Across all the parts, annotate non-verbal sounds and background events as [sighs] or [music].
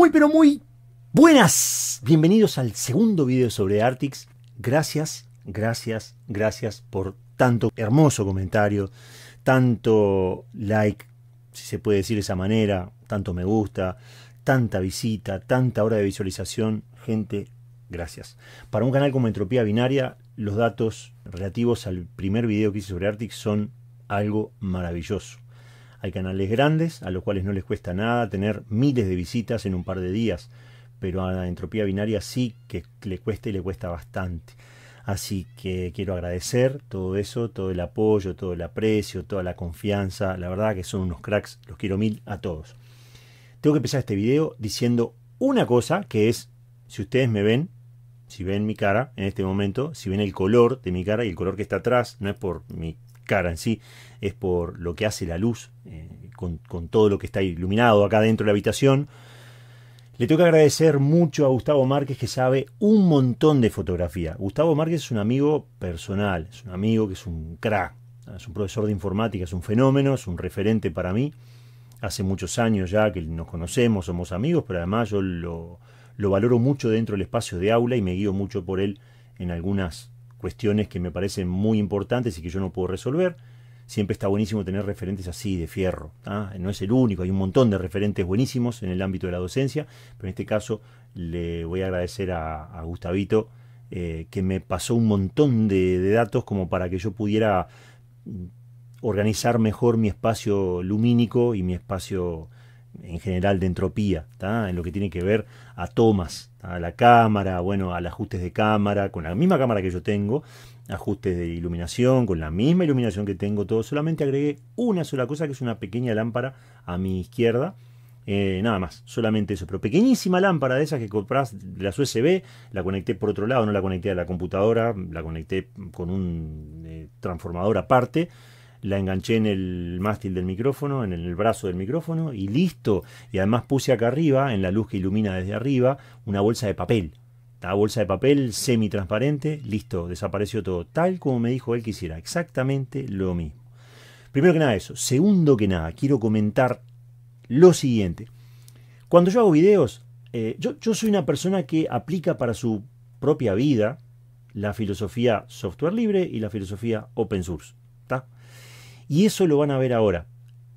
Muy, pero muy buenas. Bienvenidos al segundo video sobre Artix. Gracias, gracias, gracias por tanto hermoso comentario, tanto like, si se puede decir de esa manera, tanto me gusta, tanta visita, tanta hora de visualización. Gente, gracias. Para un canal como Entropía Binaria, los datos relativos al primer video que hice sobre Artix son algo maravilloso. Hay canales grandes a los cuales no les cuesta nada tener miles de visitas en un par de días, pero a la entropía binaria sí que le cuesta y le cuesta bastante. Así que quiero agradecer todo eso, todo el apoyo, todo el aprecio, toda la confianza. La verdad que son unos cracks, los quiero mil a todos. Tengo que empezar este video diciendo una cosa que es, si ustedes me ven, si ven mi cara en este momento, si ven el color de mi cara y el color que está atrás, no es por mi cara en sí, es por lo que hace la luz eh, con, todo lo que está iluminado acá dentro de la habitación. Le tengo que agradecer mucho a Gustavo Márquez que sabe un montón de fotografía. Gustavo Márquez es un amigo personal, es un amigo que es un crack, es un profesor de informática, es un fenómeno, es un referente para mí. Hace muchos años ya que nos conocemos, somos amigos, pero además yo lo, lo valoro mucho dentro del espacio de aula y me guío mucho por él en algunas cuestiones que me parecen muy importantes y que yo no puedo resolver. Siempre está buenísimo tener referentes así, de fierro. No es el único, hay un montón de referentes buenísimos en el ámbito de la docencia, pero en este caso le voy a agradecer a, Gustavito eh, que me pasó un montón de, datos como para que yo pudiera organizar mejor mi espacio lumínico y mi espacio en general de entropía, en lo que tiene que ver a tomas, a la cámara, bueno, al ajustes de cámara, con la misma cámara que yo tengo, ajustes de iluminación, con la misma iluminación que tengo todo, solamente agregué una sola cosa que es una pequeña lámpara a mi izquierda, eh, nada más, solamente eso, pero pequeñísima lámpara de esas que compras, las USB, la conecté por otro lado, no la conecté a la computadora, la conecté con un eh, transformador aparte, la enganché en el mástil del micrófono, en el brazo del micrófono y listo. Y además puse acá arriba, en la luz que ilumina desde arriba, una bolsa de papel. La bolsa de papel semi-transparente, listo, desapareció todo, tal como me dijo él que hiciera, exactamente lo mismo. Primero que nada eso. Segundo que nada, quiero comentar lo siguiente. Cuando yo hago videos, eh, yo soy una persona que aplica para su propia vida la filosofía software libre y la filosofía open source. Y eso lo van a ver ahora.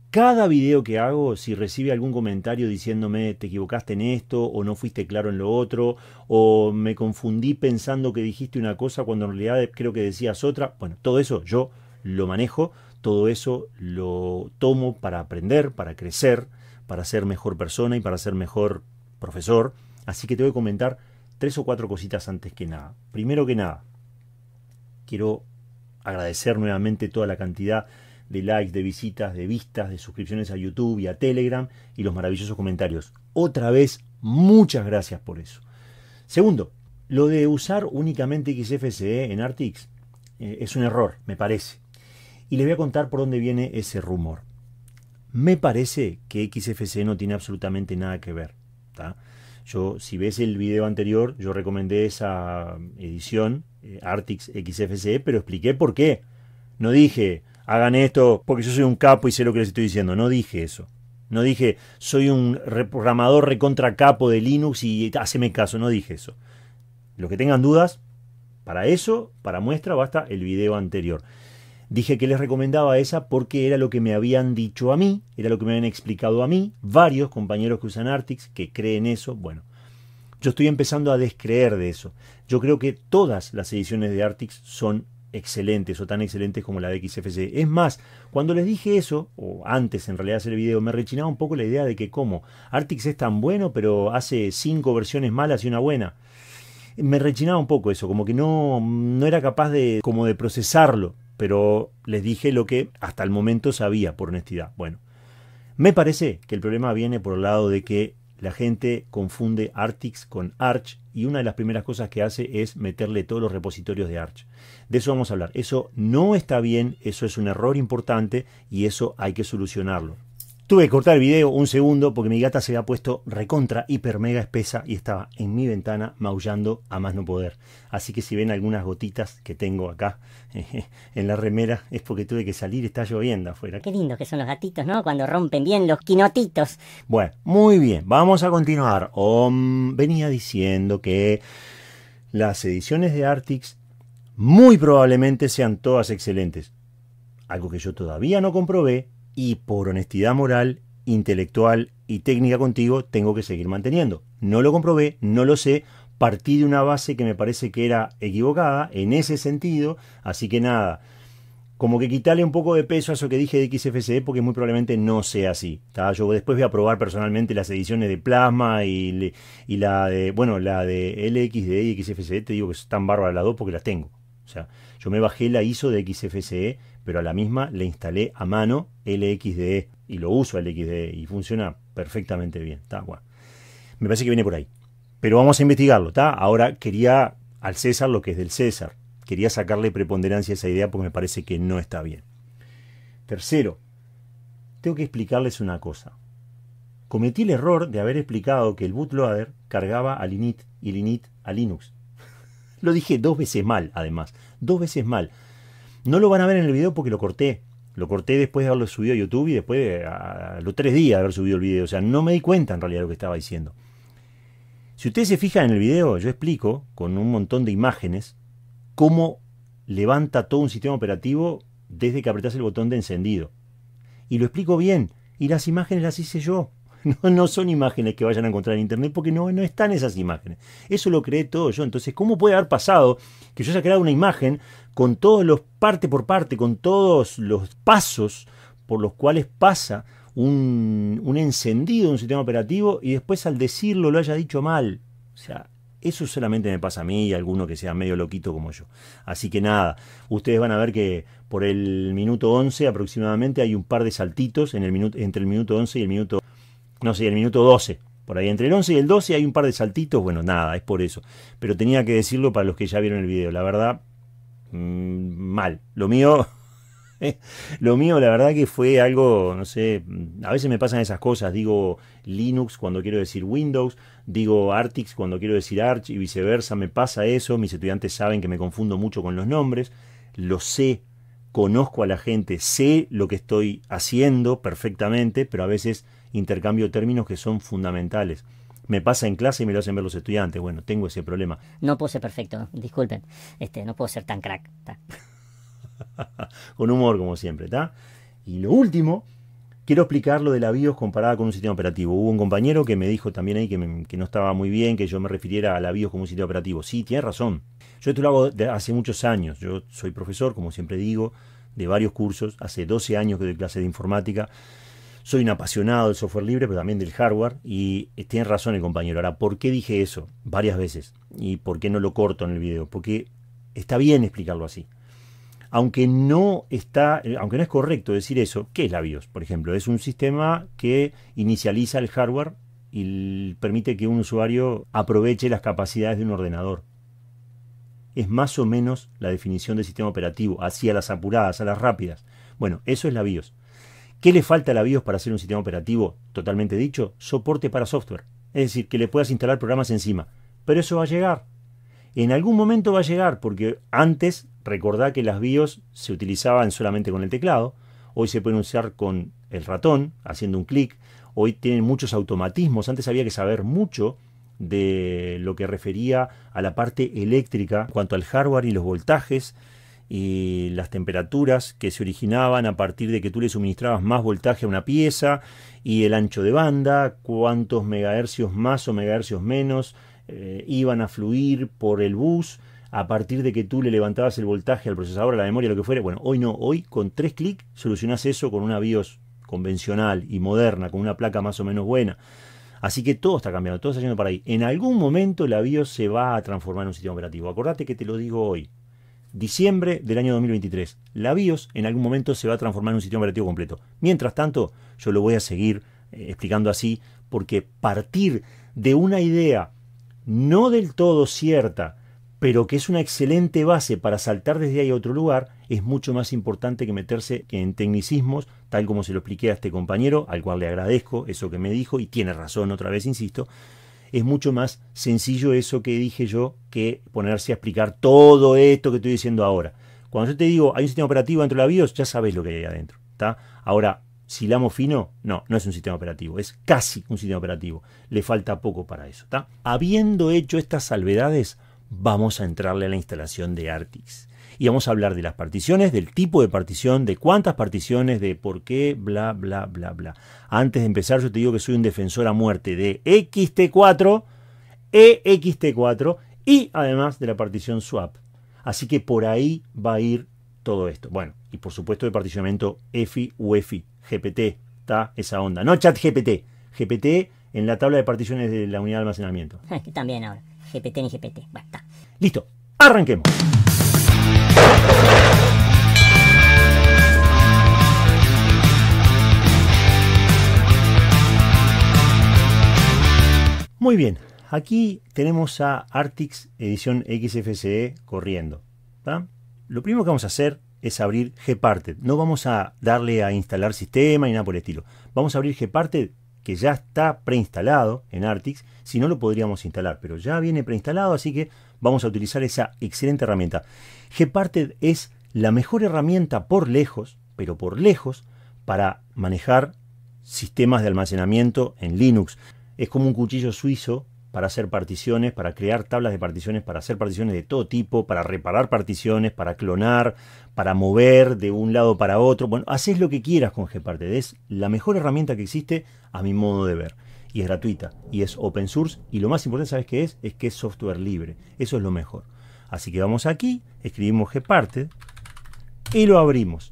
Cada video que hago, si recibe algún comentario diciéndome te equivocaste en esto o no fuiste claro en lo otro o me confundí pensando que dijiste una cosa cuando en realidad creo que decías otra, bueno, todo eso yo lo manejo, todo eso lo tomo para aprender, para crecer, para ser mejor persona y para ser mejor profesor. Así que te voy a comentar tres o cuatro cositas antes que nada. Primero que nada, quiero agradecer nuevamente toda la cantidad de likes, de visitas, de vistas, de suscripciones a YouTube y a Telegram y los maravillosos comentarios. Otra vez, muchas gracias por eso. Segundo, lo de usar únicamente XFCE ¿eh? en Artix eh, es un error, me parece. Y les voy a contar por dónde viene ese rumor. Me parece que XFCE no tiene absolutamente nada que ver. Yo, si ves el video anterior, yo recomendé esa eh, edición, Artix XFCE, pero expliqué por qué. No dije, hagan esto porque yo soy un capo y sé lo que les estoy diciendo. No dije eso. No dije, soy un reprogramador recontra capo de Linux y haceme caso. No dije eso. Los que tengan dudas, para eso, para muestra, basta el video anterior. Dije que les recomendaba esa porque era lo que me habían dicho a mí, era lo que me habían explicado a mí, varios compañeros que usan Artix, que creen eso. Bueno, yo estoy empezando a descreer de eso. Yo creo que todas las ediciones de Artix son excelentes o tan excelentes como la de XFC. Es más, cuando les dije eso, o antes en realidad hacer el video, me rechinaba un poco la idea de que como Artix es tan bueno, pero hace cinco versiones malas y una buena. Me rechinaba un poco eso, como que no, no era capaz de, como de procesarlo, pero les dije lo que hasta el momento sabía, por honestidad. Bueno, me parece que el problema viene por el lado de que la gente confunde Artix con Arch y una de las primeras cosas que hace es meterle todos los repositorios de Arch. De eso vamos a hablar. Eso no está bien, eso es un error importante y eso hay que solucionarlo. Tuve que cortar el video un segundo porque mi gata se había puesto recontra, hiper, mega espesa y estaba en mi ventana maullando a más no poder. Así que si ven algunas gotitas que tengo acá [laughs] en la remera es porque tuve que salir, está lloviendo afuera. Qué lindo que son los gatitos, ¿no? Cuando rompen bien los quinotitos. Bueno, muy bien, vamos a continuar. venía diciendo que las ediciones de Artix muy probablemente sean todas excelentes. Algo que yo todavía no comprobé y por honestidad moral, intelectual y técnica contigo tengo que seguir manteniendo. No lo comprobé, no lo sé, partí de una base que me parece que era equivocada en ese sentido, así que nada, como que quitarle un poco de peso a eso que dije de XFCE porque muy probablemente no sea así. Yo después voy a probar personalmente las ediciones de Plasma y, y la de, bueno, la de LXDE y XFCE, te digo que están bárbaras las dos porque las tengo. O sea, yo me bajé la ISO de XFCE pero a la misma le instalé a mano LXDE y lo uso LXDE y funciona perfectamente bien. Está Me parece que viene por ahí. Pero vamos a investigarlo, ¿está? Ahora quería al César lo que es del César. Quería sacarle preponderancia a esa idea porque me parece que no está bien. Tercero, tengo que explicarles una cosa. Cometí el error de haber explicado que el bootloader cargaba al init y el init a Linux. [laughs] Lo dije dos veces mal, además. Dos veces mal. No lo van a ver en el video porque lo corté. Lo corté después de haberlo subido a YouTube y después de a, los tres días de haber subido el video. O sea, no me di cuenta en realidad de lo que estaba diciendo. Si ustedes se fijan en el video, yo explico con un montón de imágenes cómo levanta todo un sistema operativo desde que apretás el botón de encendido. Y lo explico bien. Y las imágenes las hice yo. [laughs] No, son imágenes que vayan a encontrar en internet porque no, no están esas imágenes. Eso lo creé todo yo. Entonces, ¿cómo puede haber pasado que yo haya creado una imagen con todos los parte por parte, con todos los pasos por los cuales pasa un, encendido de un sistema operativo y después al decirlo lo haya dicho mal? O sea, eso solamente me pasa a mí y a alguno que sea medio loquito como yo. Así que nada, ustedes van a ver que por el minuto 11 aproximadamente hay un par de saltitos entre el minuto 11 y el minuto no sé, el minuto 12. Por ahí, entre el 11 y el 12 hay un par de saltitos. Bueno, nada, es por eso. Pero tenía que decirlo para los que ya vieron el video. La verdad, mm, mal. Lo mío, [laughs] lo mío, la verdad que fue algo, no sé, mm, a veces me pasan esas cosas, digo Linux cuando quiero decir Windows, digo Artix cuando quiero decir Arch y viceversa, me pasa eso, mis estudiantes saben que me confundo mucho con los nombres, lo sé, conozco a la gente, sé lo que estoy haciendo perfectamente, pero a veces intercambio de términos que son fundamentales. Me pasa en clase y me lo hacen ver los estudiantes. Bueno, tengo ese problema. No puedo ser perfecto, disculpen. Este, no puedo ser tan crack. [laughs] con humor, como siempre, ¿está? Y lo último, quiero explicar lo de la BIOS comparada con un sistema operativo. Hubo un compañero que me dijo también ahí que, no estaba muy bien que yo me refiriera a la BIOS como un sistema operativo. Sí, tiene razón. Yo esto lo hago hace muchos años. Yo soy profesor, como siempre digo, de varios cursos. Hace 12 años que doy clases de informática soy un apasionado del software libre, pero también del hardware. Y eh, tiene razón el compañero. Ahora, ¿por qué dije eso varias veces? ¿Y por qué no lo corto en el video? Porque está bien explicarlo así. Aunque no, está, eh, aunque no es correcto decir eso, ¿qué es la BIOS? Por ejemplo, es un sistema que inicializa el hardware y permite que un usuario aproveche las capacidades de un ordenador. Es más o menos la definición del sistema operativo, así a las apuradas, a las rápidas. Bueno, eso es la BIOS. ¿Qué le falta a la BIOS para hacer un sistema operativo, totalmente dicho? Soporte para software. Es decir, que le puedas instalar programas encima. Pero eso va a llegar. En algún momento va a llegar, porque antes, recordá que las BIOS se utilizaban solamente con el teclado. Hoy se pueden usar con el ratón, haciendo un clic. Hoy tienen muchos automatismos. Antes había que saber mucho de lo que refería a la parte eléctrica, en cuanto al hardware y los voltajes y las temperaturas que se originaban a partir de que tú le suministrabas más voltaje a una pieza y el ancho de banda, cuántos megahercios más o megahercios menos eh, iban a fluir por el bus a partir de que tú le levantabas el voltaje al procesador, a la memoria, lo que fuera. Bueno, hoy no, hoy con tres clics solucionas eso con una BIOS convencional y moderna, con una placa más o menos buena. Así que todo está cambiando, todo está yendo para ahí. En algún momento la BIOS se va a transformar en un sistema operativo. Acordate que te lo digo hoy diciembre del año 2023. La BIOS en algún momento se va a transformar en un sistema operativo completo. Mientras tanto, yo lo voy a seguir eh, explicando así porque partir de una idea no del todo cierta, pero que es una excelente base para saltar desde ahí a otro lugar, es mucho más importante que meterse en tecnicismos, tal como se lo expliqué a este compañero, al cual le agradezco eso que me dijo, y tiene razón otra vez, insisto, es mucho más sencillo eso que dije yo que ponerse a explicar todo esto que estoy diciendo ahora. Cuando yo te digo hay un sistema operativo dentro de la BIOS, ya sabes lo que hay adentro. está Ahora, lamo fino, no, no es un sistema operativo, es casi un sistema operativo. Le falta poco para eso. Habiendo hecho estas salvedades, vamos a entrarle a la instalación de Artix y vamos a hablar de las particiones, del tipo de partición, de cuántas particiones, de por qué, bla, bla, bla, bla. Antes de empezar, yo te digo que soy un defensor a muerte de XT4, EXT4 y además de la partición swap. Así que por ahí va a ir todo esto. Bueno, y por supuesto de particionamiento EFI, UEFI, GPT, está esa onda. No chat GPT, GPT en la tabla de particiones de la unidad de almacenamiento. [laughs] También ahora, GPT ni GPT, basta. Listo, arranquemos. Muy bien, aquí tenemos a Artix edición XFCE corriendo. Lo primero que vamos a hacer es abrir Gparted. No vamos a darle a instalar sistema ni nada por el estilo. Vamos a abrir Gparted que ya está preinstalado en Artix. Si no, lo podríamos instalar, pero ya viene preinstalado, así que vamos a utilizar esa excelente herramienta. Gparted es la mejor herramienta por lejos, pero por lejos, para manejar sistemas de almacenamiento en Linux. Es como un cuchillo suizo para hacer particiones, para crear tablas de particiones, para hacer particiones de todo tipo, para reparar particiones, para clonar, para mover de un lado para otro. Bueno, haces lo que quieras con Gparted. Es la mejor herramienta que existe a mi modo de ver y es gratuita y es open source y lo más importante, ¿sabes qué es? Es que es software libre. Eso es lo mejor. Así que vamos aquí, escribimos gparted y lo abrimos.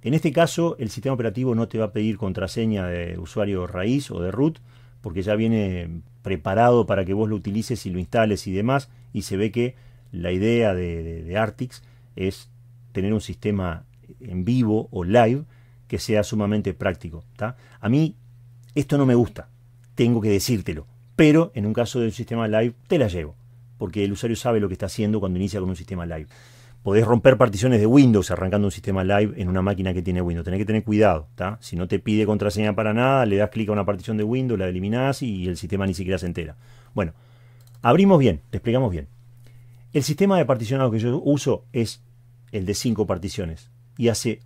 En este caso, el sistema operativo no te va a pedir contraseña de usuario raíz o de root, porque ya viene preparado para que vos lo utilices y lo instales y demás, y se ve que la idea de, Artix es tener un sistema en vivo o live que sea sumamente práctico. A mí esto no me gusta, tengo que decírtelo. Pero en un caso del sistema live te la llevo, porque el usuario sabe lo que está haciendo cuando inicia con un sistema live. Podés romper particiones de Windows arrancando un sistema live en una máquina que tiene Windows. Tenés que tener cuidado, Si no te pide contraseña para nada, le das clic a una partición de Windows, la eliminás y el sistema ni siquiera se entera. Bueno, abrimos bien, te explicamos bien. El sistema de particionado que yo uso es el de cinco particiones y hace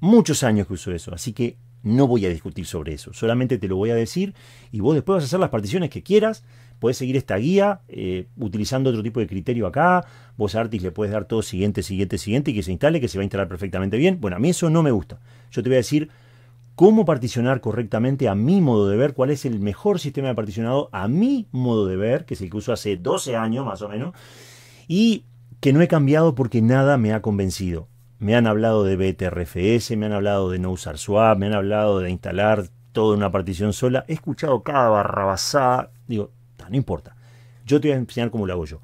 muchos años que uso eso, así que no voy a discutir sobre eso, solamente te lo voy a decir y vos después vas a hacer las particiones que quieras, Puedes seguir esta guía eh, utilizando otro tipo de criterio acá, vos a Artis le puedes dar todo siguiente, siguiente, siguiente y que se instale, que se va a instalar perfectamente bien. Bueno, a mí eso no me gusta. Yo te voy a decir cómo particionar correctamente a mi modo de ver, cuál es el mejor sistema de particionado a mi modo de ver, que es el que uso hace 12 años más o menos, y que no he cambiado porque nada me ha convencido. Me han hablado de BTRFS, me han hablado de no usar swap, me han hablado de instalar todo en una partición sola. He escuchado cada barrabasada. Digo, no importa. Yo te voy a enseñar cómo lo hago yo.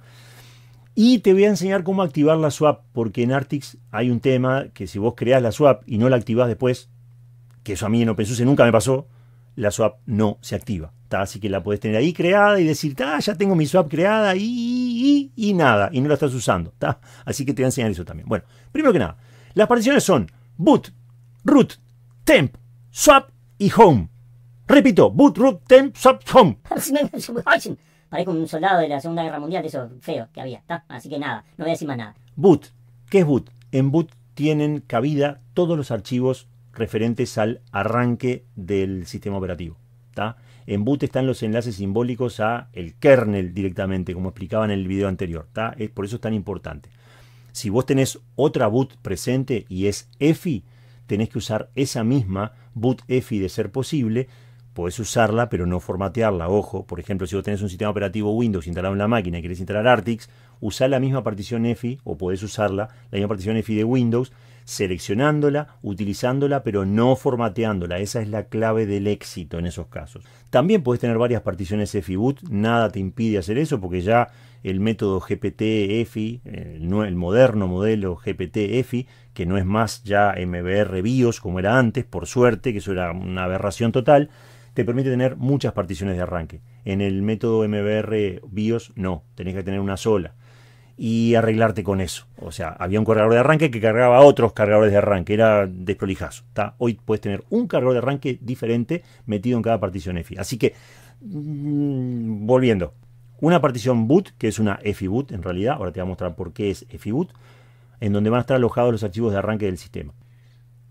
Y te voy a enseñar cómo activar la swap, porque en Artix hay un tema que si vos creas la swap y no la activás después, que eso a mí en OpenSUSE nunca me pasó, la swap no se activa. ¿tá? Así que la podés tener ahí creada y decir, ya tengo mi swap creada y, nada, y no la estás usando. ¿tá? Así que te voy a enseñar eso también. Bueno, primero que nada, las particiones son boot, root, temp, swap y home. Repito, boot, root, temp, swap, home. [laughs] Parece un soldado de la Segunda Guerra Mundial, eso feo que había, ¿tá? Así que nada, no voy a decir más nada. Boot, ¿qué es boot? En boot tienen cabida todos los archivos referentes al arranque del sistema operativo. En boot están los enlaces simbólicos a el kernel directamente, como explicaba en el video anterior. Es, por eso es tan importante. Si vos tenés otra boot presente y es EFI, tenés que usar esa misma boot EFI de ser posible. Podés usarla, pero no formatearla. Ojo, por ejemplo, si vos tenés un sistema operativo Windows instalado en la máquina y querés instalar Artix, usá la misma partición EFI o podés usarla, la misma partición EFI de Windows seleccionándola, utilizándola, pero no formateándola. Esa es la clave del éxito en esos casos. También puedes tener varias particiones efi nada te impide hacer eso porque ya el método GPT-EFI, el, moderno modelo GPT-EFI, que no es más ya MBR BIOS como era antes, por suerte, que eso era una aberración total, te permite tener muchas particiones de arranque. En el método MBR BIOS no, tenés que tener una sola y arreglarte con eso. O sea, había un cargador de arranque que cargaba otros cargadores de arranque, era desprolijazo. Hoy puedes tener un cargador de arranque diferente metido en cada partición EFI. Así que, mm, volviendo, una partición boot, que es una EFI boot en realidad, ahora te voy a mostrar por qué es EFI boot, en donde van a estar alojados los archivos de arranque del sistema.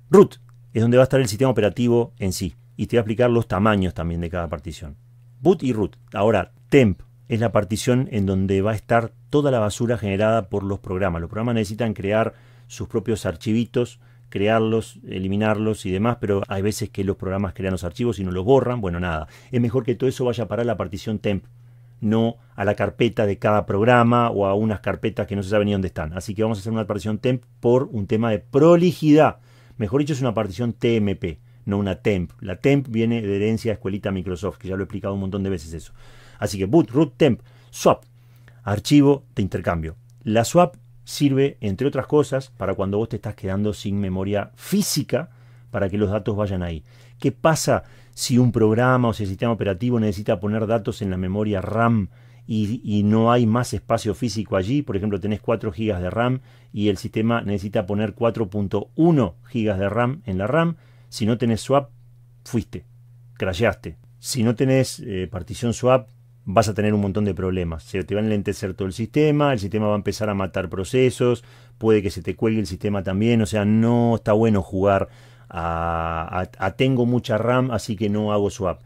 Root es donde va a estar el sistema operativo en sí, y te voy a explicar los tamaños también de cada partición. Boot y root. Ahora, temp es la partición en donde va a estar toda la basura generada por los programas. Los programas necesitan crear sus propios archivitos, crearlos, eliminarlos y demás, pero hay veces que los programas crean los archivos y no los borran, bueno, nada. Es mejor que todo eso vaya para la partición temp, no a la carpeta de cada programa o a unas carpetas que no se saben ni dónde están. Así que vamos a hacer una partición temp por un tema de prolijidad. Mejor dicho, es una partición TMP, no una temp. La temp viene de herencia de escuelita Microsoft, que ya lo he explicado un montón de veces eso. Así que boot, root, temp, swap, archivo de intercambio. La swap sirve, entre otras cosas, para cuando vos te estás quedando sin memoria física para que los datos vayan ahí. ¿Qué pasa si un programa o si el sistema operativo necesita poner datos en la memoria RAM y, no hay más espacio físico allí? Por ejemplo, tenés 4 GB de RAM y el sistema necesita poner 4.1 GB de RAM en la RAM. Si no tenés swap, fuiste, crasheaste. Si no tenés eh, partición swap, vas a tener un montón de problemas. Se te va a enlentecer todo el sistema, el sistema va a empezar a matar procesos, puede que se te cuelgue el sistema también, o sea, no está bueno jugar a, tengo mucha RAM, así que no hago swap.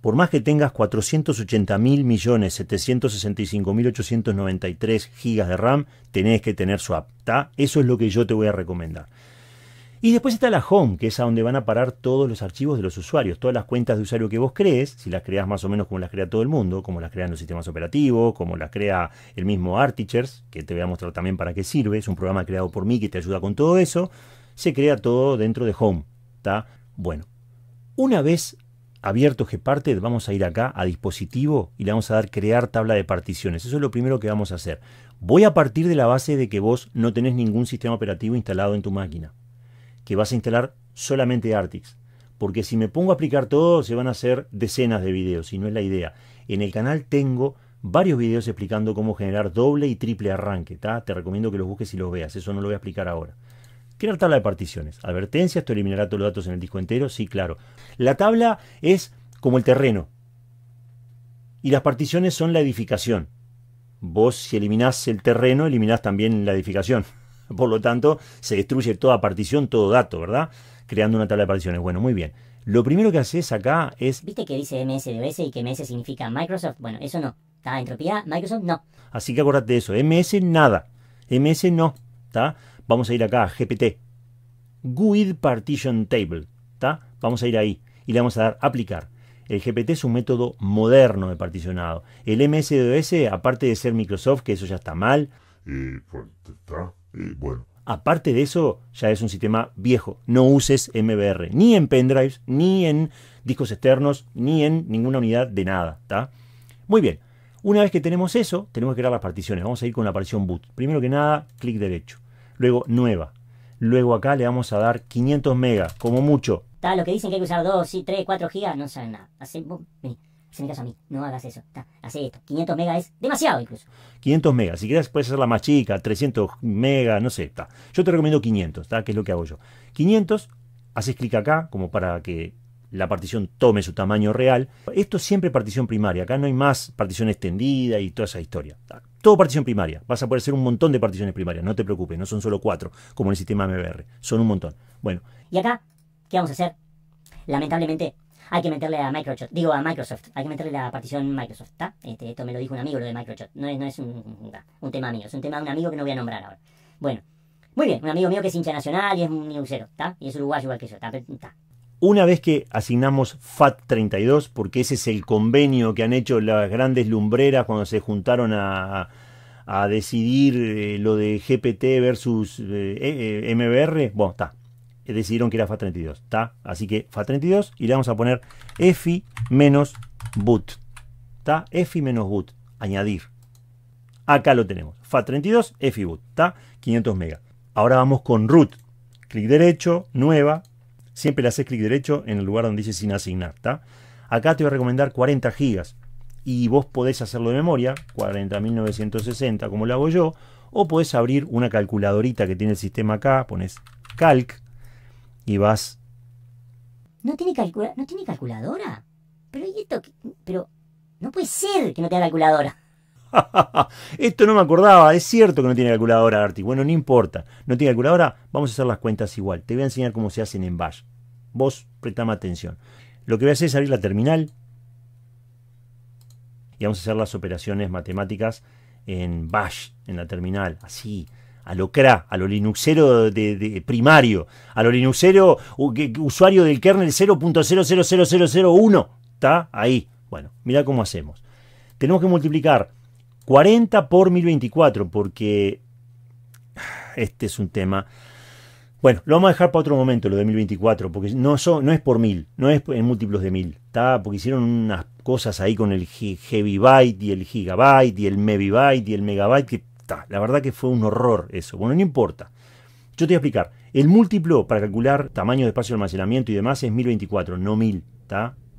Por más que tengas 480 GB gigas de RAM, tenés que tener swap. Eso es lo que yo te voy a recomendar. Y después está la home, que es a donde van a parar todos los archivos de los usuarios, todas las cuentas de usuario que vos crees, si las creas más o menos como las crea todo el mundo, como las crean los sistemas operativos, como las crea el mismo Artichers, que te voy a mostrar también para qué sirve, es un programa creado por mí que te ayuda con todo eso, se crea todo dentro de home, Bueno, una vez abierto Gparted, vamos a ir acá a dispositivo y le vamos a dar crear tabla de particiones. Eso es lo primero que vamos a hacer. Voy a partir de la base de que vos no tenés ningún sistema operativo instalado en tu máquina que vas a instalar solamente Artix. Porque si me pongo a explicar todo, se van a hacer decenas de videos, y no es la idea. En el canal tengo varios videos explicando cómo generar doble y triple arranque. ta Te recomiendo que los busques y los veas, eso no lo voy a explicar ahora. Crear tabla de particiones. Advertencia, esto eliminará todos los datos en el disco entero, sí, claro. La tabla es como el terreno. Y las particiones son la edificación. Vos si eliminás el terreno, eliminás también la edificación. Por lo tanto, se destruye toda partición, todo dato, ¿verdad? Creando una tabla de particiones. Bueno, muy bien. Lo primero que haces acá es... ¿Viste que dice s y que MS significa Microsoft? Bueno, eso no. ¿Está entropía? Microsoft no. Así que acuérdate de eso. MS nada. MS no. ¿Está? Vamos a ir acá a GPT. GUID Partition Table. ¿Está? Vamos a ir ahí y le vamos a dar aplicar. El GPT es un método moderno de particionado. El MS-DOS, aparte de ser Microsoft, que eso ya está mal. Y pues, está bueno. Aparte de eso, ya es un sistema viejo. No uses MBR ni en pendrives, ni en discos externos, ni en ninguna unidad de nada. Muy bien. Una vez que tenemos eso, tenemos que crear las particiones. Vamos a ir con la partición boot. Primero que nada, clic derecho. Luego, nueva. Luego acá le vamos a dar 500 megas, como mucho. Está, lo que dicen que hay que usar 2, 3, 4 gigas, no saben nada. Así, boom, en a mí, no hagas eso, haz esto. 500 megas es demasiado incluso. 500 megas, si quieres puedes la más chica, 300 megas, no sé, está Yo te recomiendo 500, que es lo que hago yo. 500, haces clic acá como para que la partición tome su tamaño real. Esto es siempre partición primaria, acá no hay más partición extendida y toda esa historia. Todo partición primaria, vas a poder hacer un montón de particiones primarias, no te preocupes, no son solo cuatro, como en el sistema MBR, son un montón. Bueno. Y acá, ¿qué vamos a hacer? Lamentablemente, hay que meterle a Microsoft, digo a Microsoft, hay que meterle la partición Microsoft, ¿está? Este, esto me lo dijo un amigo, lo de Microsoft, no es, un, tema mío, es un tema de un amigo que no voy a nombrar ahora. Bueno, muy bien, un amigo mío que es hincha nacional y es un newsero, ¿está? Y es uruguayo igual que yo, ¿está? Una vez que asignamos FAT32, porque ese es el convenio que han hecho las grandes lumbreras cuando se juntaron a, decidir eh, lo de GPT versus eh, eh, MBR, bueno, está, eh, decidieron que era FAT32. está, Así que FAT32 y le vamos a poner EFI menos boot. está, EFI menos boot. Añadir. Acá lo tenemos. FAT32, EFI boot. está, 500 megas. Ahora vamos con root. Clic derecho, nueva. Siempre le haces clic derecho en el lugar donde dice sin asignar. está. Acá te voy a recomendar 40 gigas. Y vos podés hacerlo de memoria, 40.960 como lo hago yo, o podés abrir una calculadorita que tiene el sistema acá, pones calc, y vas... ¿No tiene, calculadora? Pero esto? Pero no puede ser que no tenga calculadora. [laughs] esto no me acordaba, es cierto que no tiene calculadora, Arti. Bueno, no importa, no tiene calculadora, vamos a hacer las cuentas igual. Te voy a enseñar cómo se hacen en Bash. Vos prestame atención. Lo que voy a hacer es abrir la terminal y vamos a hacer las operaciones matemáticas en Bash, en la terminal, así a lo CRA, a lo Linuxero de, de primario, a lo Linuxero usuario del kernel 0.000001, ¿está? Ahí. Bueno, mira cómo hacemos. Tenemos que multiplicar 40 por 1024 porque [sighs] este es un tema... Bueno, lo vamos a dejar para otro momento, lo de 1024, porque no, no es por mil, no es en múltiplos de mil. está porque hicieron unas cosas ahí con el heavy byte y el gigabyte y el byte y el megabyte que la verdad que fue un horror eso. Bueno, no importa. Yo te voy a explicar. El múltiplo para calcular tamaño de espacio de almacenamiento y demás es 1024, no 1000.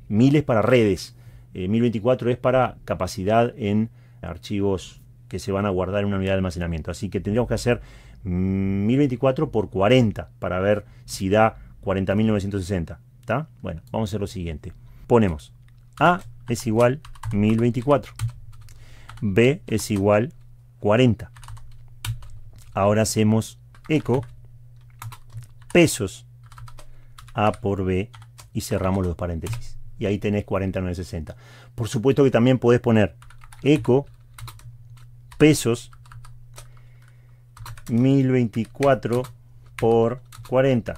1000 es para redes. 1024 eh, es para capacidad en archivos que se van a guardar en una unidad de almacenamiento. Así que tendríamos que hacer 1024 por 40 para ver si da 40.960. ¿Está? Bueno, vamos a hacer lo siguiente. Ponemos A es igual 1024. B es igual 40. Ahora hacemos eco, pesos, A por B y cerramos los paréntesis. Y ahí tenés 49.60. Por supuesto que también podés poner eco, pesos, 1024 por 40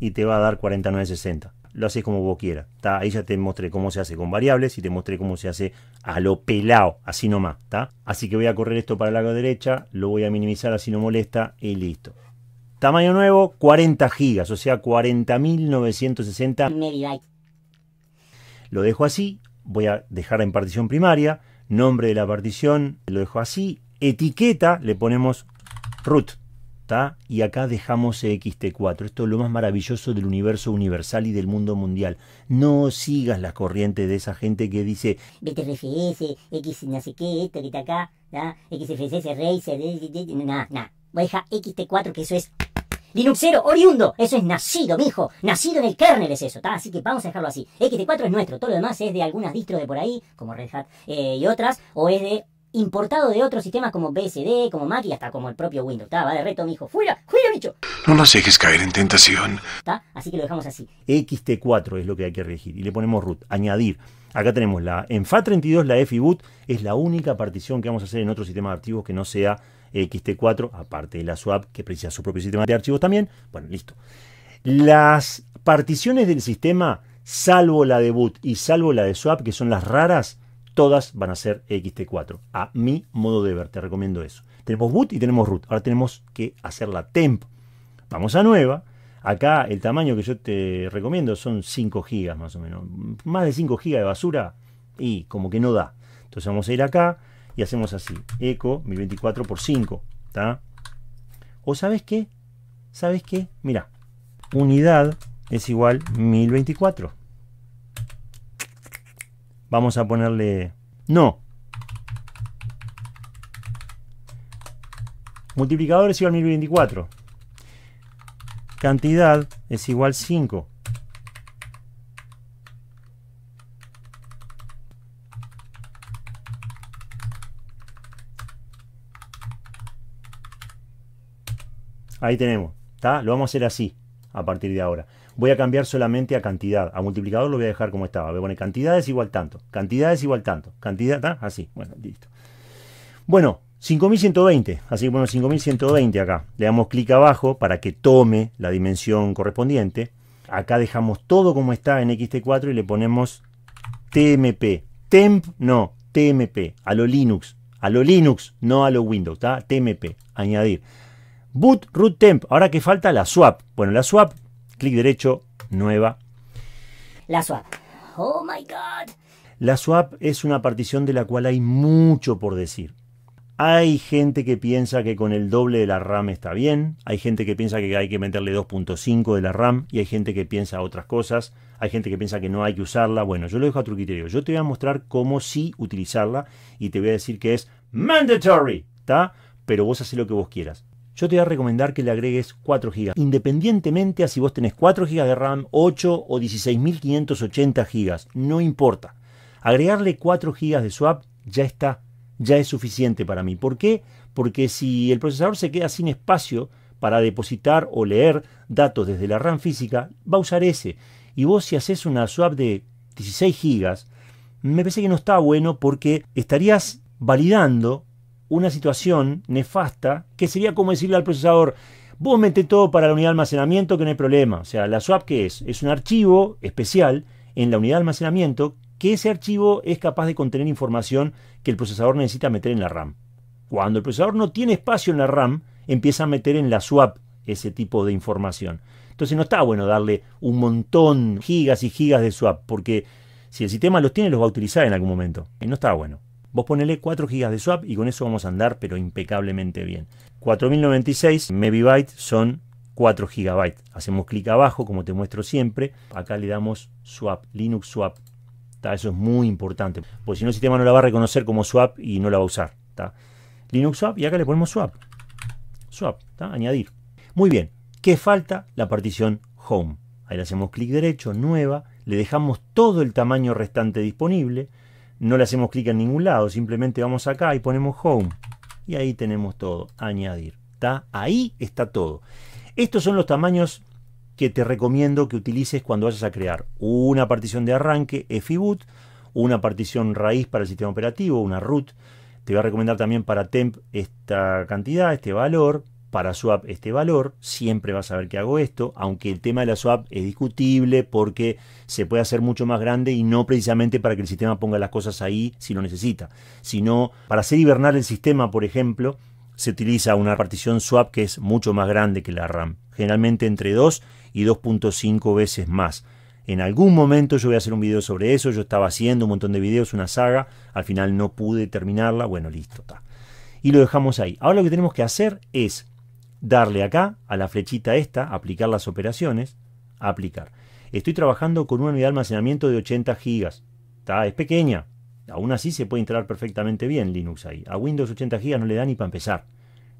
y te va a dar 49.60. Lo haces como vos quieras. Ahí ya te mostré cómo se hace con variables y te mostré cómo se hace a lo pelado, así nomás, ¿está? Así que voy a correr esto para el lado derecha, lo voy a minimizar así no molesta y listo. Tamaño nuevo, 40 gigas, o sea, 40.960 megabytes. Lo dejo así, voy a dejar en partición primaria, nombre de la partición, lo dejo así, etiqueta, le ponemos root, y acá dejamos xt 4 Esto es lo más maravilloso del universo universal y del mundo mundial. No sigas las corrientes de esa gente que dice BTRFS, X no sé qué, esto, que está acá, XFSS, Razer, nada, nada. Voy a dejar XT4 que eso es Linuxero, oriundo, eso es nacido, mijo. Nacido en el kernel es eso, Así que vamos a dejarlo así. XT4 es nuestro, todo lo demás es de algunas distros de por ahí, como Red Hat eh, y otras, o es de importado de otros sistemas como BSD, como Mac y hasta como el propio Windows. Va de reto, mijo. ¡Fuera! ¡Fuera, bicho! No nos dejes caer en tentación. Así que lo dejamos así. XT4 es lo que hay que regir Y le ponemos root. Añadir. Acá tenemos la en FAT32, la boot es la única partición que vamos a hacer en otro sistema de archivos que no sea XT4, aparte de la SWAP que precisa su propio sistema de archivos también. Bueno, listo. Las particiones del sistema, salvo la de boot y salvo la de swap, que son las raras, todas van a ser XT4. A mi modo de ver, te recomiendo eso. Tenemos boot y tenemos root. Ahora tenemos que hacer la temp. Vamos a nueva. Acá el tamaño que yo te recomiendo son 5 gigas más o menos. Más de 5 gigas de basura y como que no da. Entonces vamos a ir acá y hacemos así. Eco 1024 por 5. ¿O sabes qué? ¿Sabes qué? Mira, unidad es igual 1024. Vamos a ponerle... No. Multiplicador es igual a 1024. Cantidad es igual 5. Ahí tenemos. está Lo vamos a hacer así a partir de ahora. Voy a cambiar solamente a cantidad. A multiplicador lo voy a dejar como estaba. Voy a cantidad es igual tanto. Cantidad es igual tanto. Cantidad, así. Bueno, listo. Bueno, 5120. Así que bueno, 5120 acá. Le damos clic abajo para que tome la dimensión correspondiente. Acá dejamos todo como está en XT4 y le ponemos TMP. Temp, no, TMP. A lo Linux. A lo Linux, no a lo Windows. TMP. Añadir. Boot root temp. Ahora que falta la swap. Bueno, la swap, clic derecho, nueva. La swap. Oh my god. La swap es una partición de la cual hay mucho por decir. Hay gente que piensa que con el doble de la RAM está bien, hay gente que piensa que hay que meterle 2.5 de la RAM y hay gente que piensa otras cosas, hay gente que piensa que no hay que usarla. Bueno, yo lo dejo a tu criterio. Yo te voy a mostrar cómo sí utilizarla y te voy a decir que es mandatory, ¿está? Pero vos haces lo que vos quieras yo te voy a recomendar que le agregues 4 GB, independientemente a si vos tenés 4 GB de RAM, 8 o 16580 GB, no importa. Agregarle 4 GB de swap ya está, ya es suficiente para mí. ¿Por qué? Porque si el procesador se queda sin espacio para depositar o leer datos desde la RAM física, va a usar ese. Y vos si haces una swap de 16 GB, me parece que no está bueno porque estarías validando una situación nefasta que sería como decirle al procesador, vos mete todo para la unidad de almacenamiento que no hay problema. O sea, la swap que es, es un archivo especial en la unidad de almacenamiento que ese archivo es capaz de contener información que el procesador necesita meter en la RAM. Cuando el procesador no tiene espacio en la RAM, empieza a meter en la swap ese tipo de información. Entonces no está bueno darle un montón, gigas y gigas de swap, porque si el sistema los tiene, los va a utilizar en algún momento. Y no está bueno. Vos ponele 4 GB de swap y con eso vamos a andar, pero impecablemente bien. 4096 MB son 4 GB. Hacemos clic abajo, como te muestro siempre. Acá le damos swap, Linux swap. Eso es muy importante, porque si no el sistema no la va a reconocer como swap y no la va a usar. Linux swap y acá le ponemos swap. Swap, añadir. Muy bien, ¿qué falta? La partición home. Ahí le hacemos clic derecho, nueva, le dejamos todo el tamaño restante disponible, no le hacemos clic en ningún lado, simplemente vamos acá y ponemos Home. Y ahí tenemos todo, añadir. está Ahí está todo. Estos son los tamaños que te recomiendo que utilices cuando vayas a crear una partición de arranque, FIBoot, una partición raíz para el sistema operativo, una root. Te voy a recomendar también para temp esta cantidad, este valor para swap este valor, siempre vas a ver que hago esto, aunque el tema de la swap es discutible porque se puede hacer mucho más grande y no precisamente para que el sistema ponga las cosas ahí si lo necesita, sino para hacer hibernar el sistema, por ejemplo, se utiliza una partición swap que es mucho más grande que la RAM, generalmente entre 2 y 2.5 veces más. En algún momento yo voy a hacer un video sobre eso, yo estaba haciendo un montón de videos, una saga, al final no pude terminarla, bueno, listo, está. Y lo dejamos ahí. Ahora lo que tenemos que hacer es darle acá a la flechita esta, aplicar las operaciones, aplicar. Estoy trabajando con una unidad de almacenamiento de 80 gigas. Está, es pequeña. Aún así se puede instalar perfectamente bien Linux ahí. A Windows 80 gigas no le da ni para empezar.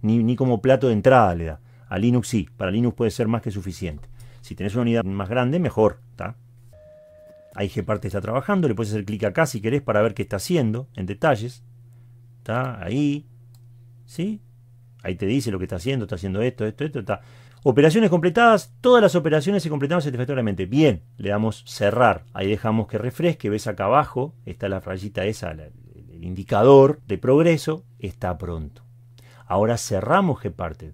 Ni, ni como plato de entrada le da. A Linux sí. Para Linux puede ser más que suficiente. Si tenés una unidad más grande, mejor. ¿tá? Ahí Gparte está trabajando. Le puedes hacer clic acá si querés para ver qué está haciendo en detalles. Está ahí. ¿Sí? Ahí te dice lo que está haciendo, está haciendo esto, esto, esto, está. Operaciones completadas, todas las operaciones se completaron satisfactoriamente. Bien, le damos cerrar. Ahí dejamos que refresque, ves acá abajo, está la rayita esa, el indicador de progreso, está pronto. Ahora cerramos parte.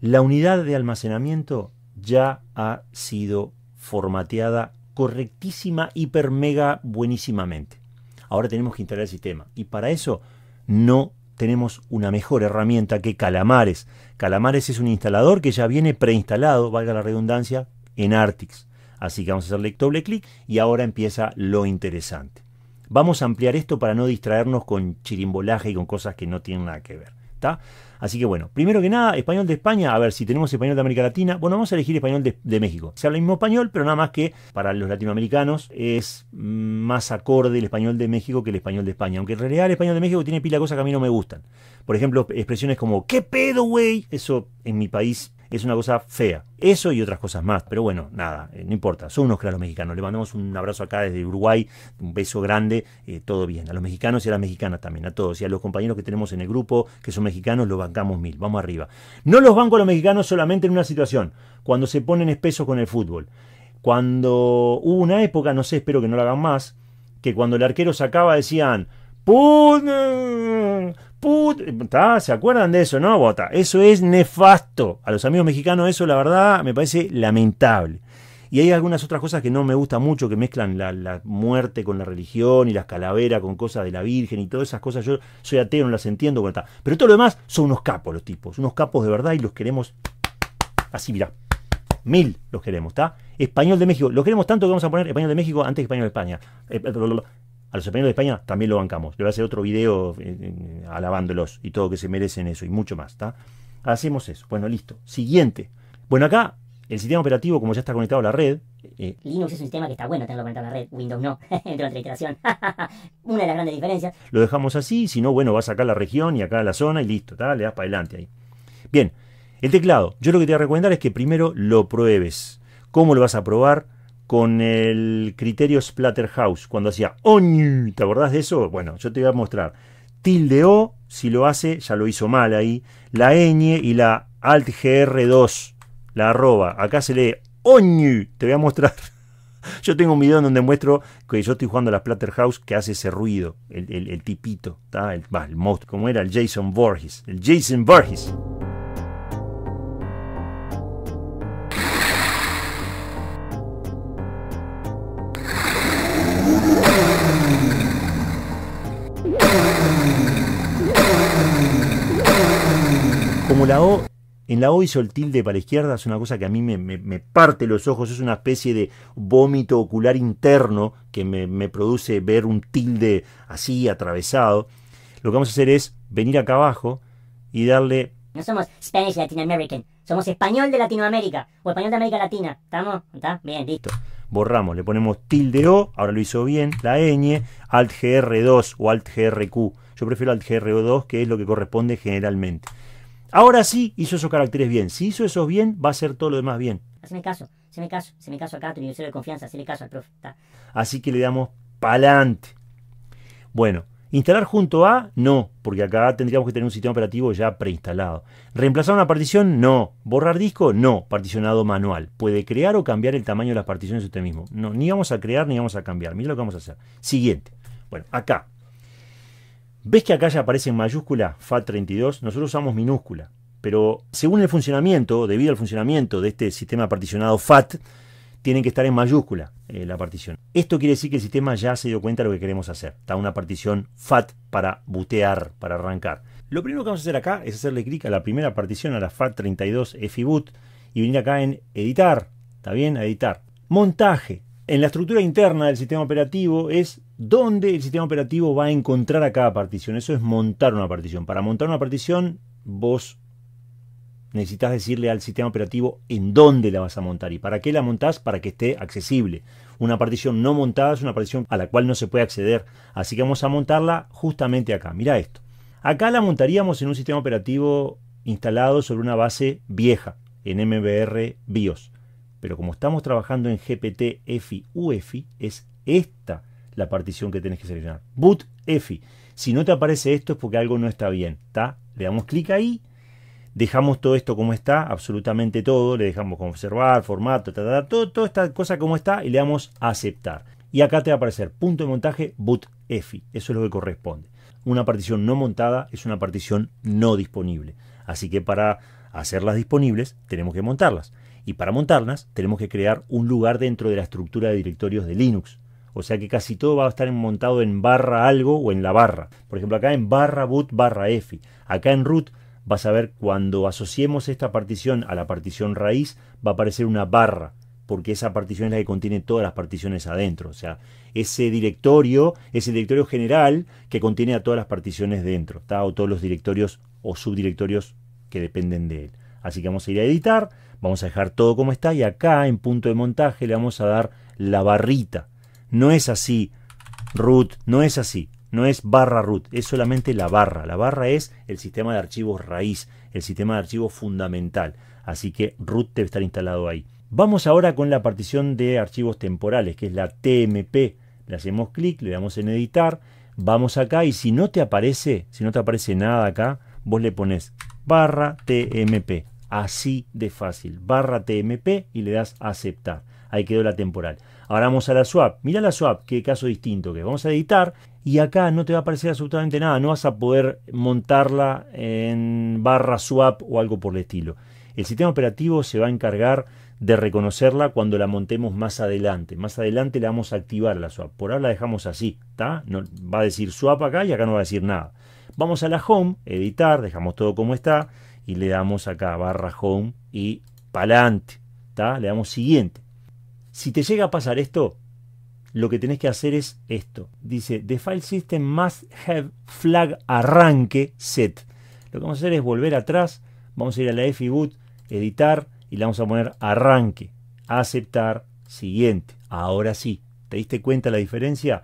La unidad de almacenamiento ya ha sido formateada correctísima, hiper mega buenísimamente. Ahora tenemos que instalar el sistema y para eso no tenemos una mejor herramienta que Calamares. Calamares es un instalador que ya viene preinstalado, valga la redundancia, en Artix. Así que vamos a hacerle doble clic y ahora empieza lo interesante. Vamos a ampliar esto para no distraernos con chirimbolaje y con cosas que no tienen nada que ver. Así que bueno, primero que nada, español de España, a ver si tenemos español de América Latina. Bueno, vamos a elegir español de, de, México. Se habla el mismo español, pero nada más que para los latinoamericanos es más acorde el español de México que el español de España. Aunque en realidad el español de México tiene pila de cosas que a mí no me gustan. Por ejemplo, expresiones como, ¿qué pedo, güey? Eso en mi país es una cosa fea. Eso y otras cosas más. Pero bueno, nada, eh, no importa. Son unos claros mexicanos. Le mandamos un abrazo acá desde Uruguay, un beso grande, eh, todo bien. A los mexicanos y a las mexicanas también, a todos. Y a los compañeros que tenemos en el grupo, que son mexicanos, los bancamos mil. Vamos arriba. No los banco a los mexicanos solamente en una situación, cuando se ponen espesos con el fútbol. Cuando hubo una época, no sé, espero que no lo hagan más, que cuando el arquero sacaba decían, ¡Pum! ¿Se acuerdan de eso? No, bota. Eso es nefasto. A los amigos mexicanos, eso la verdad me parece lamentable. Y hay algunas otras cosas que no me gustan mucho, que mezclan la, muerte con la religión y las calaveras con cosas de la Virgen y todas esas cosas. Yo soy ateo, no las entiendo. Pero todo lo demás son unos capos los tipos, unos capos de verdad y los queremos así, mira, Mil los queremos, ¿está? Español de México. los queremos tanto que vamos a poner Español de México antes que Español de España. Eh, los españoles de España también lo bancamos. Le voy a hacer otro video eh, eh, alabándolos y todo que se merecen eso y mucho más. ¿está? Hacemos eso. Bueno, listo. Siguiente. Bueno, acá el sistema operativo, como ya está conectado a la red. Eh, Linux es un sistema que está bueno tenerlo conectado a la red, Windows no, [laughs] dentro de la iteración. [laughs] Una de las grandes diferencias. Lo dejamos así, si no, bueno, vas acá a la región y acá a la zona y listo, le das para adelante ahí. Bien, el teclado. Yo lo que te voy a recomendar es que primero lo pruebes. ¿Cómo lo vas a probar? con el criterio Splatterhouse, cuando hacía oñu, ¿te acordás de eso? Bueno, yo te voy a mostrar. Tilde O, si lo hace, ya lo hizo mal ahí. La ñ y la alt gr2, la arroba. Acá se lee oñu, te voy a mostrar. [laughs] Yo tengo un video donde muestro que yo estoy jugando a la Splatterhouse que hace ese ruido, el, tipito, ¿Cómo el, como era el Jason Voorhees, el Jason Voorhees. como la O, en la O hizo el tilde para la izquierda, es una cosa que a mí me, me, parte los ojos, es una especie de vómito ocular interno que me, produce ver un tilde así, atravesado. Lo que vamos a hacer es venir acá abajo y darle... No somos Spanish Latin American, somos español de Latinoamérica o español de América Latina. ¿Estamos? ¿Está? Bien, listo borramos, le ponemos tilde O, ahora lo hizo bien, la ñ, alt gr2 o alt grq. Yo prefiero alt gr2 que es lo que corresponde generalmente. Ahora sí hizo esos caracteres bien. Si hizo esos bien, va a hacer todo lo demás bien. Haceme caso, haceme caso, haceme caso acá tu universidad de confianza, haceme caso al profe. Así que le damos pa'lante. Bueno, instalar junto a, no, porque acá tendríamos que tener un sistema operativo ya preinstalado. Reemplazar una partición, no. Borrar disco, no. Particionado manual. Puede crear o cambiar el tamaño de las particiones usted mismo. No, ni vamos a crear ni vamos a cambiar. Mira lo que vamos a hacer. Siguiente. Bueno, acá ¿Ves que acá ya aparece en mayúscula FAT32? Nosotros usamos minúscula, pero según el funcionamiento, debido al funcionamiento de este sistema particionado FAT, tienen que estar en mayúscula eh, la partición. Esto quiere decir que el sistema ya se dio cuenta de lo que queremos hacer. Está una partición FAT para butear, para arrancar. Lo primero que vamos a hacer acá es hacerle clic a la primera partición, a la FAT32 FIBOOT, y venir acá en editar, ¿está bien? A editar. Montaje. En la estructura interna del sistema operativo es dónde el sistema operativo va a encontrar a cada partición. Eso es montar una partición. Para montar una partición, vos necesitas decirle al sistema operativo en dónde la vas a montar y para qué la montás, para que esté accesible. Una partición no montada es una partición a la cual no se puede acceder, así que vamos a montarla justamente acá. Mira esto. Acá la montaríamos en un sistema operativo instalado sobre una base vieja, en MBR BIOS. Pero como estamos trabajando en GPT EFI UEFI, es esta la partición que tenés que seleccionar. Boot EFI. Si no te aparece esto es porque algo no está bien. Le damos clic ahí. Dejamos todo esto como está, absolutamente todo. Le dejamos conservar, formato, ta, todo, toda esta cosa como está y le damos a aceptar. Y acá te va a aparecer punto de montaje boot EFI. Eso es lo que corresponde. Una partición no montada es una partición no disponible. Así que para hacerlas disponibles tenemos que montarlas. Y para montarlas tenemos que crear un lugar dentro de la estructura de directorios de Linux. O sea que casi todo va a estar montado en barra algo o en la barra. Por ejemplo, acá en barra boot barra f. Acá en root vas a ver cuando asociemos esta partición a la partición raíz va a aparecer una barra porque esa partición es la que contiene todas las particiones adentro. O sea, ese directorio ese directorio general que contiene a todas las particiones dentro, o todos los directorios o subdirectorios que dependen de él. Así que vamos a ir a editar, vamos a dejar todo como está y acá en punto de montaje le vamos a dar la barrita. No es así root, no es así, no es barra root, es solamente la barra. La barra es el sistema de archivos raíz, el sistema de archivos fundamental. Así que root debe estar instalado ahí. Vamos ahora con la partición de archivos temporales, que es la TMP. Le hacemos clic, le damos en editar, vamos acá y si no te aparece, si no te aparece nada acá, vos le pones barra TMP. Así de fácil, barra TMP y le das aceptar. Ahí quedó la temporal. Ahora vamos a la swap. Mira la swap, qué caso distinto que vamos a editar. Y acá no te va a aparecer absolutamente nada. No vas a poder montarla en barra swap o algo por el estilo. El sistema operativo se va a encargar de reconocerla cuando la montemos más adelante. Más adelante le vamos a activar la swap. Por ahora la dejamos así, ¿está? va a decir swap acá y acá no va a decir nada. Vamos a la home, editar, dejamos todo como está y le damos acá barra home y pa'lante, ¿está? Le damos siguiente. Si te llega a pasar esto, lo que tenés que hacer es esto. Dice, the file system must have flag arranque set. Lo que vamos a hacer es volver atrás, vamos a ir a la boot, editar y la vamos a poner arranque, aceptar, siguiente. Ahora sí, ¿te diste cuenta la diferencia?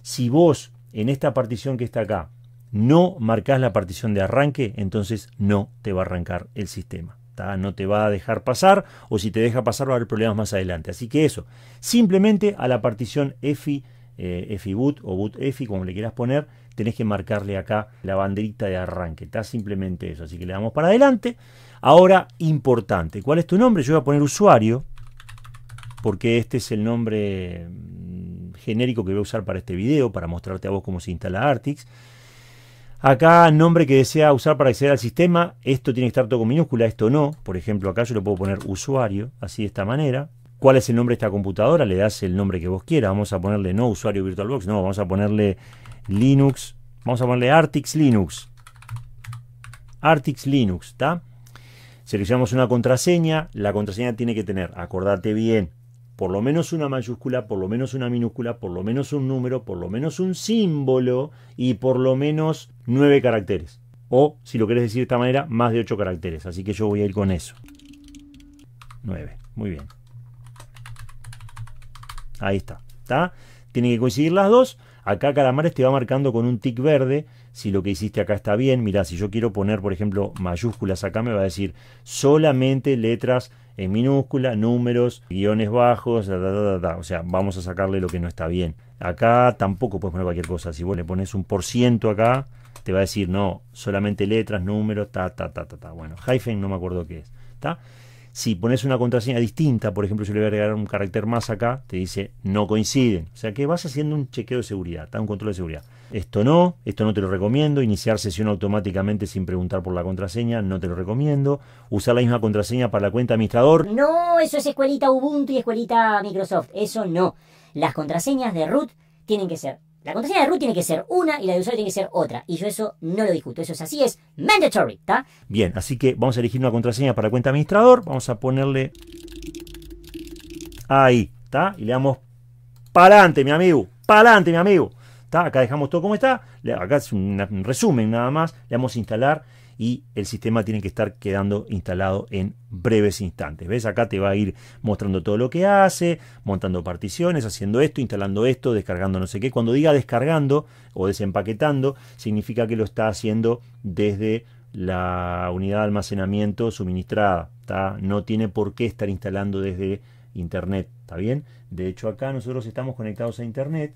Si vos en esta partición que está acá no marcas la partición de arranque, entonces no te va a arrancar el sistema no te va a dejar pasar, o si te deja pasar va a haber problemas más adelante. Así que eso, simplemente a la partición EFI, eh, EFI boot o boot EFI, como le quieras poner, tenés que marcarle acá la banderita de arranque, está simplemente eso. Así que le damos para adelante. Ahora, importante, ¿cuál es tu nombre? Yo voy a poner usuario, porque este es el nombre mm, genérico que voy a usar para este video, para mostrarte a vos cómo se instala Artix. Acá nombre que desea usar para acceder al sistema, esto tiene que estar todo con minúscula, esto no. Por ejemplo, acá yo lo puedo poner usuario, así de esta manera. ¿Cuál es el nombre de esta computadora? Le das el nombre que vos quieras. Vamos a ponerle no usuario VirtualBox, no, vamos a ponerle Linux. Vamos a ponerle Artix Linux. Artix Linux, ¿está? Seleccionamos una contraseña. La contraseña tiene que tener, acordate bien, por lo menos una mayúscula, por lo menos una minúscula, por lo menos un número, por lo menos un símbolo y por lo menos nueve caracteres. O, si lo querés decir de esta manera, más de ocho caracteres. Así que yo voy a ir con eso. Nueve. Muy bien. Ahí está. ¿Está? Tienen que coincidir las dos. Acá Calamares te va marcando con un tic verde si lo que hiciste acá está bien. Mira, si yo quiero poner, por ejemplo, mayúsculas acá, me va a decir solamente letras en minúscula, números, guiones bajos, da, da, da, o sea, vamos a sacarle lo que no está bien. Acá tampoco puedes poner cualquier cosa. Si vos le pones un por ciento acá, te va a decir no, solamente letras, números, ta, ta, ta, ta, ta. Bueno, hyphen no me acuerdo qué es. está si pones una contraseña distinta, por ejemplo, yo le voy a agregar un carácter más acá, te dice no coinciden. O sea que vas haciendo un chequeo de seguridad, un control de seguridad. Esto no, esto no te lo recomiendo. Iniciar sesión automáticamente sin preguntar por la contraseña, no te lo recomiendo. Usar la misma contraseña para la cuenta administrador. No, eso es escuelita Ubuntu y escuelita Microsoft. Eso no. Las contraseñas de root tienen que ser la contraseña de root tiene que ser una y la de usuario tiene que ser otra. Y yo eso no lo discuto. Eso es así, es mandatory, ¿está? Bien, así que vamos a elegir una contraseña para cuenta administrador. Vamos a ponerle ahí, ¿está? Y le damos para adelante, mi amigo. Para adelante, mi amigo. ta Acá dejamos todo como está. Acá es un resumen nada más. Le damos a instalar y el sistema tiene que estar quedando instalado en breves instantes. ¿Ves? Acá te va a ir mostrando todo lo que hace, montando particiones, haciendo esto, instalando esto, descargando no sé qué. Cuando diga descargando o desempaquetando, significa que lo está haciendo desde la unidad de almacenamiento suministrada. está No tiene por qué estar instalando desde internet, ¿está bien? De hecho acá nosotros estamos conectados a internet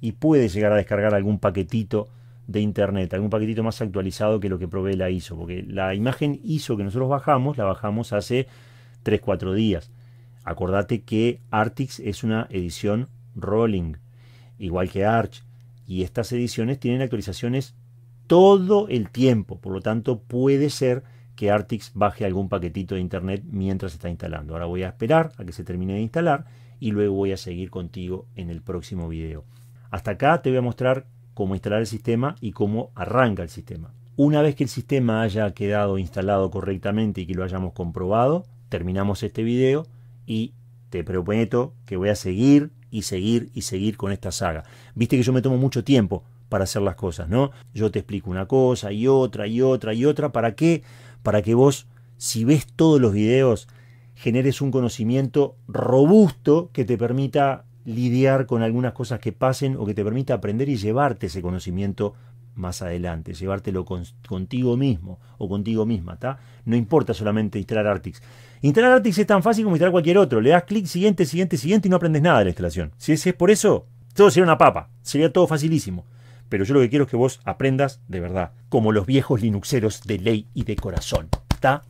y puede llegar a descargar algún paquetito de Internet, algún paquetito más actualizado que lo que provee la ISO, porque la imagen ISO que nosotros bajamos, la bajamos hace 3-4 días. Acordate que Artix es una edición rolling, igual que Arch, y estas ediciones tienen actualizaciones todo el tiempo, por lo tanto puede ser que Artix baje algún paquetito de internet mientras está instalando. Ahora voy a esperar a que se termine de instalar y luego voy a seguir contigo en el próximo video. Hasta acá te voy a mostrar cómo instalar el sistema y cómo arranca el sistema. Una vez que el sistema haya quedado instalado correctamente y que lo hayamos comprobado, terminamos este video y te prometo que voy a seguir y seguir y seguir con esta saga. Viste que yo me tomo mucho tiempo para hacer las cosas, ¿no? Yo te explico una cosa y otra y otra y otra. ¿Para qué? Para que vos, si ves todos los videos, generes un conocimiento robusto que te permita lidiar con algunas cosas que pasen o que te permita aprender y llevarte ese conocimiento más adelante, llevártelo contigo mismo o contigo misma, ¿está? No importa solamente instalar Artix. Instalar Artix es tan fácil como instalar cualquier otro. Le das clic siguiente, siguiente, siguiente y no aprendes nada de la instalación. Si ese es por eso, todo sería una papa. Sería todo facilísimo. Pero yo lo que quiero es que vos aprendas de verdad, como los viejos linuxeros de ley y de corazón, ¿está?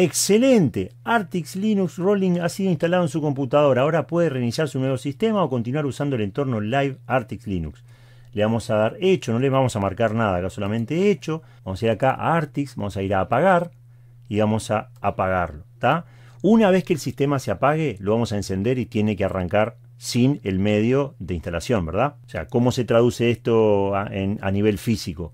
Excelente. Artix Linux Rolling ha sido instalado en su computadora. Ahora puede reiniciar su nuevo sistema o continuar usando el entorno Live Artix Linux. Le vamos a dar hecho, no le vamos a marcar nada, acá solamente hecho. Vamos a ir acá a Artix, vamos a ir a apagar y vamos a apagarlo. ¿ta? Una vez que el sistema se apague, lo vamos a encender y tiene que arrancar sin el medio de instalación, ¿verdad? O sea, ¿cómo se traduce esto a, a nivel físico?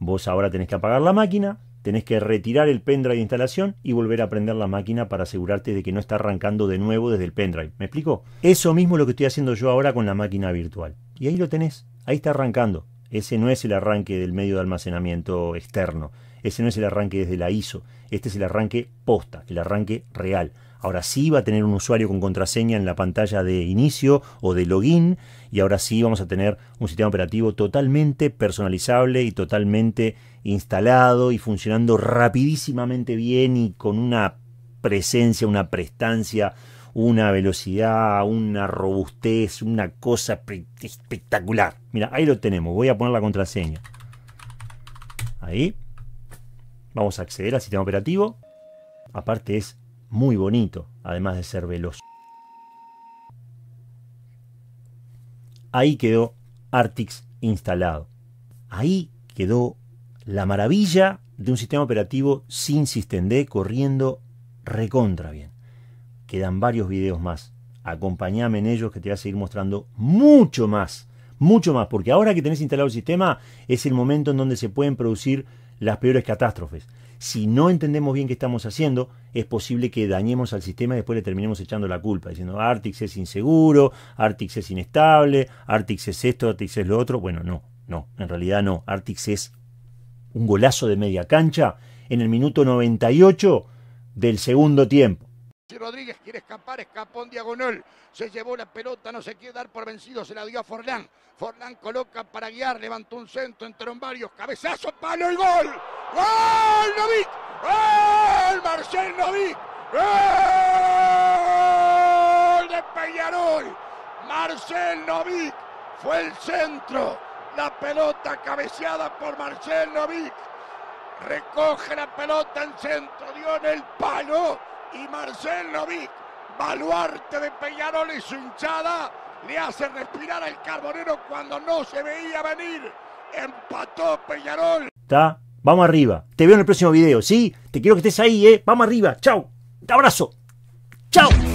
Vos ahora tenés que apagar la máquina, tenés que retirar el pendrive de instalación y volver a prender la máquina para asegurarte de que no está arrancando de nuevo desde el pendrive. ¿Me explico? Eso mismo lo que estoy haciendo yo ahora con la máquina virtual. Y ahí lo tenés, ahí está arrancando. Ese no es el arranque del medio de almacenamiento externo, ese no es el arranque desde la ISO, este es el arranque posta, el arranque real ahora sí va a tener un usuario con contraseña en la pantalla de inicio o de login y ahora sí vamos a tener un sistema operativo totalmente personalizable y totalmente instalado y funcionando rapidísimamente bien y con una presencia, una prestancia, una velocidad, una robustez, una cosa espectacular. Mira, ahí lo tenemos. Voy a poner la contraseña. Ahí. Vamos a acceder al sistema operativo. Aparte es muy bonito, además de ser veloz. Ahí quedó Artix instalado. Ahí quedó la maravilla de un sistema operativo sin SystemD corriendo recontra bien. Quedan varios videos más. Acompáñame en ellos que te voy a seguir mostrando mucho más. Mucho más, porque ahora que tenés instalado el sistema es el momento en donde se pueden producir las peores catástrofes. Si no entendemos bien qué estamos haciendo, es posible que dañemos al sistema y después le terminemos echando la culpa, diciendo Artix es inseguro, Artix es inestable, Artix es esto, Artix es lo otro. Bueno, no, no, en realidad no. Artix es un golazo de media cancha en el minuto 98 del segundo tiempo. Rodríguez quiere escapar, escapó en diagonal. Se llevó la pelota, no se quiere dar por vencido, se la dio a Forlán. Forlán coloca para guiar, levantó un centro, entraron varios. Cabezazo, palo y gol. ¡Gol, Novik! ¡Gol, Marcel Novik! ¡Gol de Peñarol! Marcel Novik fue el centro. La pelota cabeceada por Marcel Novik. Recoge la pelota en centro, dio en el palo y Marcel Vic, baluarte de Peñarol y su hinchada, le hace respirar al carbonero cuando no se veía venir. Empató Peñarol. Está, vamos arriba. Te veo en el próximo video, ¿sí? Te quiero que estés ahí, ¿eh? Vamos arriba. Chau. Te abrazo. Chau.